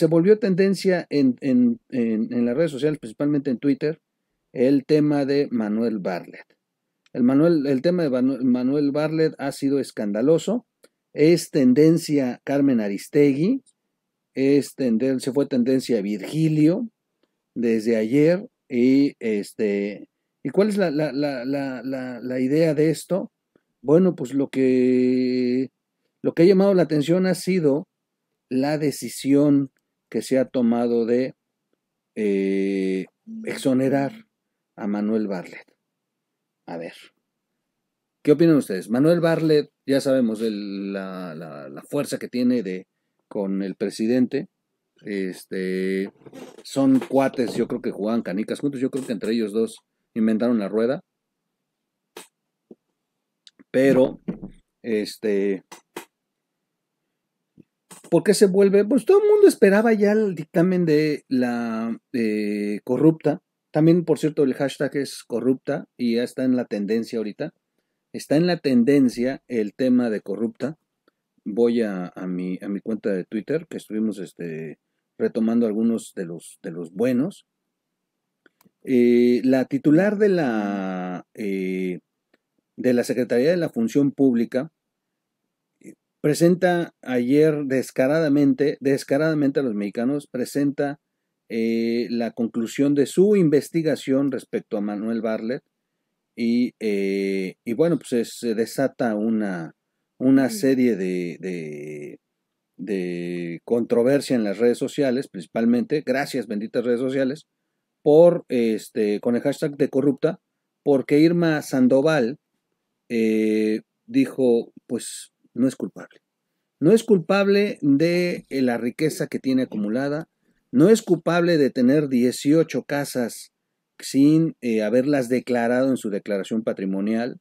se volvió tendencia en, las redes sociales, principalmente en Twitter, el tema de Manuel Barlet. El, Manuel, el tema de Manuel Barlet ha sido escandaloso. Es tendencia Carmen Aristegui, es fue tendencia Virgilio desde ayer. Y, este, ¿y cuál es la, idea de esto? Bueno, pues lo que, lo que ha llamado la atención ha sido la decisión que se ha tomado de eh, exonerar a Manuel Barlet. A ver, ¿qué opinan ustedes? Manuel Barlet, ya sabemos la, fuerza que tiene de, con el presidente. Este, son cuates, yo creo que jugaban canicas juntos, yo creo que entre ellos dos inventaron la rueda. Pero, este, ¿Por qué se vuelve? Pues todo el mundo esperaba ya el dictamen de la eh, corrupta. También, por cierto, el hashtag es corrupta y ya está en la tendencia ahorita. Está en la tendencia el tema de corrupta. Voy a, mi, cuenta de Twitter, que estuvimos este, retomando algunos de los, buenos. Eh, la titular de la, eh, de la Secretaría de la Función Pública, presenta ayer descaradamente, descaradamente a los mexicanos, presenta eh, la conclusión de su investigación respecto a Manuel Barlet eh, y, bueno, pues se desata una, una serie de, de, controversia en las redes sociales, principalmente, gracias benditas redes sociales, por este, con el hashtag de corrupta, porque Irma Sandoval eh, dijo, pues no es culpable. No es culpable de la riqueza que tiene acumulada, no es culpable de tener 18 casas sin haberlas declarado en su declaración patrimonial,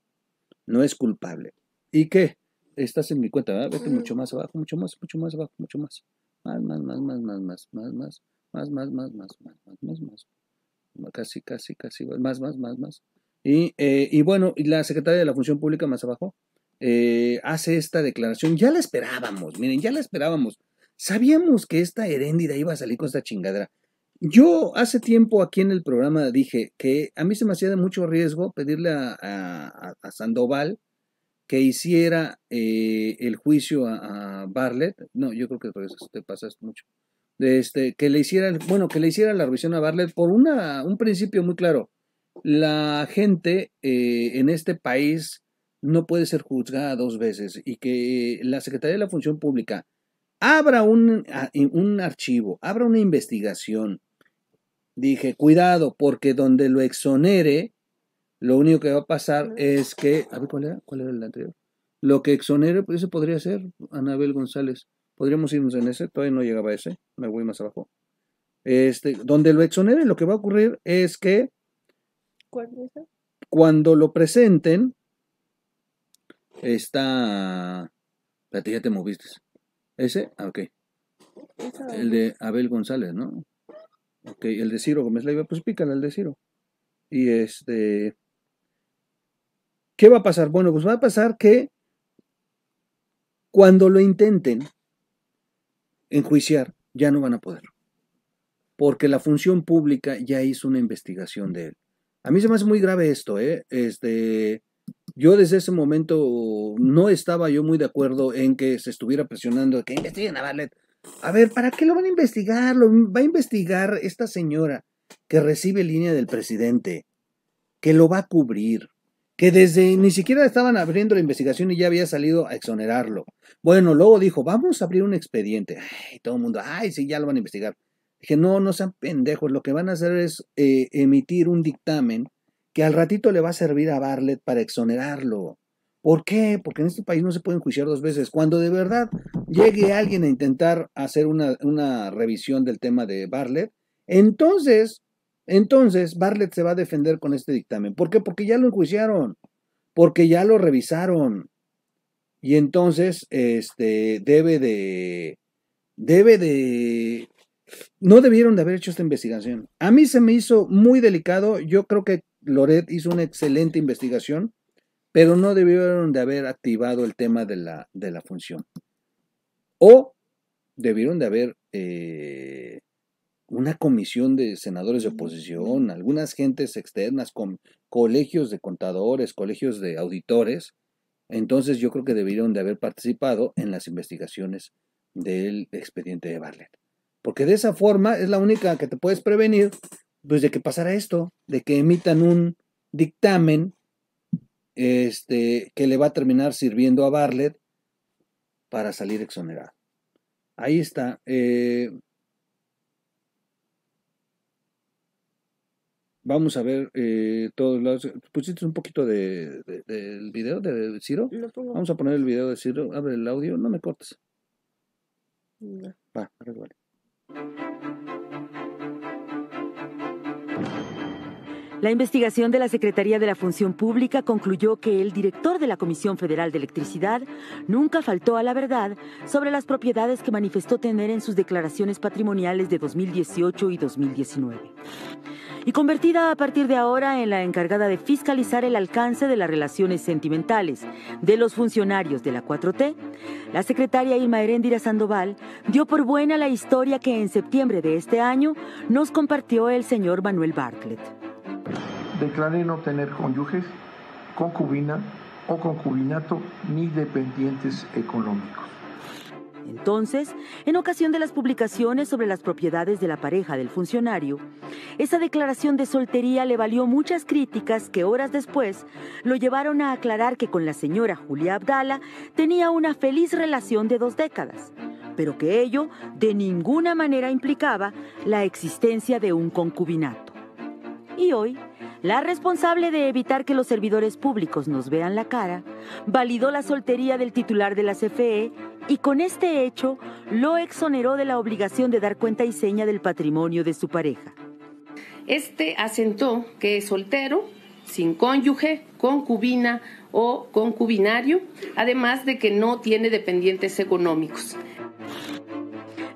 no es culpable. ¿Y qué? Estás en mi cuenta, ¿verdad? Vete mucho más abajo, mucho más, mucho más abajo, mucho más. Más, más, más, más, más, más, más, más, más, más, más, más, más, más, más. Casi, casi, casi, más, más, más, más. Y, eh, y bueno, y la Secretaría de la Función Pública más abajo, eh, hace esta declaración. Ya la esperábamos, miren, ya la esperábamos. Sabíamos que esta heréndida iba a salir con esta chingadera. Yo hace tiempo aquí en el programa dije que a mí se me hacía de mucho riesgo pedirle a, a, Sandoval que hiciera eh, el juicio a, Barlet No, yo creo que te pasas mucho. este, que le hicieran, bueno, que le hicieran la revisión a Barlet por una, un principio muy claro. La gente eh, en este país no puede ser juzgada dos veces y que eh, la Secretaría de la Función Pública abra un, ah, un archivo, abra una investigación. Dije, cuidado, porque donde lo exonere, lo único que va a pasar es que... A ver, ¿cuál era? el anterior? Lo que exonere, pues eso podría ser Anabel González. Podríamos irnos en ese, todavía no llegaba a ese, me voy más abajo. Este, donde lo exonere, lo que va a ocurrir es que cuando lo presenten, Está. Espérate, ya te moviste. ¿Ese? Ah, ok. El de Abel González, ¿no? Ok, el de Ciro Gómez Leiva, pues pícala el de Ciro. Y este. ¿Qué va a pasar? Bueno, pues va a pasar que cuando lo intenten enjuiciar, ya no van a poder. Porque la función pública ya hizo una investigación de él. A mí se me hace muy grave esto, ¿eh? Este, yo desde ese momento no estaba yo muy de acuerdo en que se estuviera presionando que investiguen a Bartlett. A ver, ¿para qué lo van a investigar? Lo va a investigar esta señora que recibe línea del presidente, que lo va a cubrir, que desde ni siquiera estaban abriendo la investigación y ya había salido a exonerarlo. Bueno, luego dijo, vamos a abrir un expediente. Y todo el mundo, ay, sí, ya lo van a investigar. Dije, no, no sean pendejos, lo que van a hacer es eh, emitir un dictamen y al ratito le va a servir a Barlett para exonerarlo. ¿Por qué? Porque en este país no se pueden enjuiciar dos veces. Cuando de verdad llegue alguien a intentar hacer una, revisión del tema de Barlett, entonces, entonces Barlett se va a defender con este dictamen. ¿Por qué? Porque ya lo enjuiciaron, porque ya lo revisaron. Y entonces, este, debe de, debe de, no debieron de haber hecho esta investigación. A mí se me hizo muy delicado, yo creo que Loret hizo una excelente investigación, pero no debieron de haber activado el tema de la, de la función. O debieron de haber eh, una comisión de senadores de oposición, algunas gentes externas, con colegios de contadores, colegios de auditores. Entonces yo creo que debieron de haber participado en las investigaciones del expediente de Barlet. Porque de esa forma es la única que te puedes prevenir pues de que pasara esto, de que emitan un dictamen este, que le va a terminar sirviendo a Barlet para salir exonerado. Ahí está. Eh, vamos a ver eh, todos los... ¿Pusiste un poquito de, del video de Ciro? Vamos a poner el video de Ciro. Abre el audio. No me cortes. Va, La investigación de la Secretaría de la Función Pública concluyó que el director de la Comisión Federal de Electricidad nunca faltó a la verdad sobre las propiedades que manifestó tener en sus declaraciones patrimoniales de 2018 y 2019. Y convertida a partir de ahora en la encargada de fiscalizar el alcance de las relaciones sentimentales de los funcionarios de la 4T, la secretaria Irma Heréndira Sandoval dio por buena la historia que en septiembre de este año nos compartió el señor Manuel Bartlett declaré no tener cónyuges, concubina o concubinato ni dependientes económicos. Entonces, en ocasión de las publicaciones sobre las propiedades de la pareja del funcionario, esa declaración de soltería le valió muchas críticas que horas después lo llevaron a aclarar que con la señora Julia Abdala tenía una feliz relación de dos décadas, pero que ello de ninguna manera implicaba la existencia de un concubinato. Y hoy, la responsable de evitar que los servidores públicos nos vean la cara, validó la soltería del titular de la CFE y con este hecho lo exoneró de la obligación de dar cuenta y seña del patrimonio de su pareja. Este asentó que es soltero, sin cónyuge, concubina o concubinario, además de que no tiene dependientes económicos.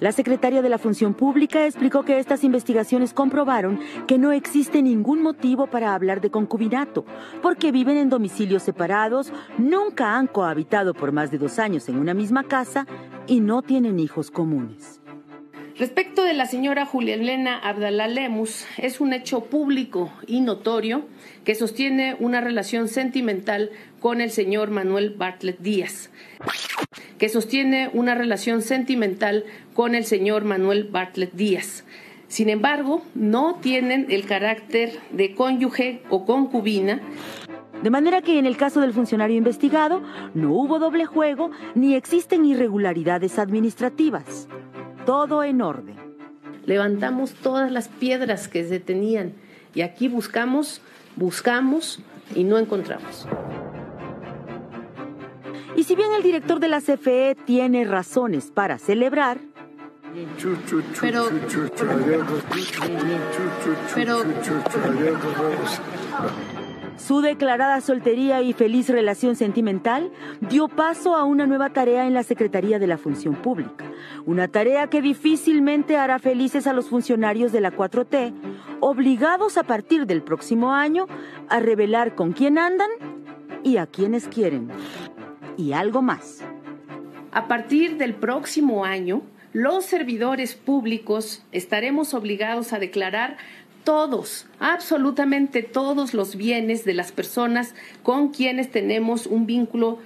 La secretaria de la Función Pública explicó que estas investigaciones comprobaron que no existe ningún motivo para hablar de concubinato, porque viven en domicilios separados, nunca han cohabitado por más de dos años en una misma casa y no tienen hijos comunes. Respecto de la señora Julián Lena Abdalá Lemus, es un hecho público y notorio que sostiene una relación sentimental con el señor Manuel Bartlett Díaz. Que sostiene una relación sentimental con el señor Manuel Bartlett Díaz. Sin embargo, no tienen el carácter de cónyuge o concubina. De manera que en el caso del funcionario investigado no hubo doble juego ni existen irregularidades administrativas todo en orden. Levantamos todas las piedras que se tenían y aquí buscamos, buscamos y no encontramos. Y si bien el director de la CFE tiene razones para celebrar, pero, pero su declarada soltería y feliz relación sentimental dio paso a una nueva tarea en la Secretaría de la Función Pública, una tarea que difícilmente hará felices a los funcionarios de la 4T, obligados a partir del próximo año a revelar con quién andan y a quienes quieren. Y algo más. A partir del próximo año, los servidores públicos estaremos obligados a declarar todos, absolutamente todos los bienes de las personas con quienes tenemos un vínculo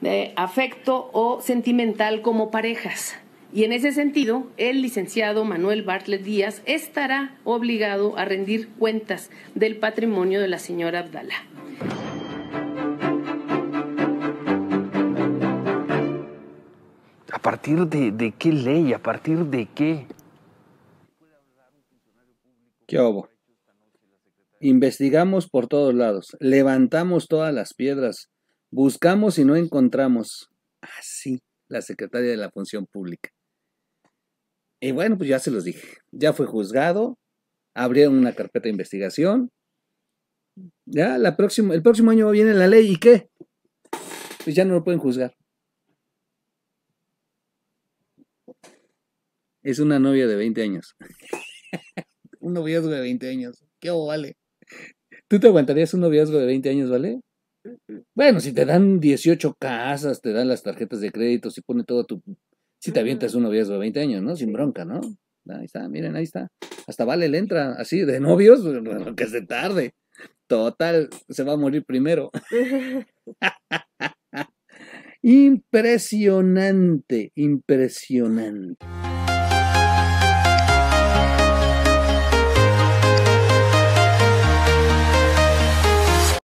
de eh, afecto o sentimental como parejas. Y en ese sentido, el licenciado Manuel Bartlett Díaz estará obligado a rendir cuentas del patrimonio de la señora Abdala. ¿A partir de qué ley? ¿A partir de qué? Investigamos por todos lados, levantamos todas las piedras, buscamos y no encontramos. Así, ah, la secretaria de la Función Pública. Y bueno, pues ya se los dije. Ya fue juzgado, abrieron una carpeta de investigación. Ya la próxima, el próximo año viene la ley y qué? Pues ya no lo pueden juzgar. Es una novia de 20 años un noviazgo de 20 años. ¿Qué vale? ¿Tú te aguantarías un noviazgo de 20 años, vale? Bueno, si te dan 18 casas, te dan las tarjetas de crédito, si pone todo tu... Si te avientas un noviazgo de 20 años, ¿no? Sin bronca, ¿no? Ahí está, miren, ahí está. Hasta Vale le entra así, de novios, que se tarde. Total, se va a morir primero. impresionante, impresionante.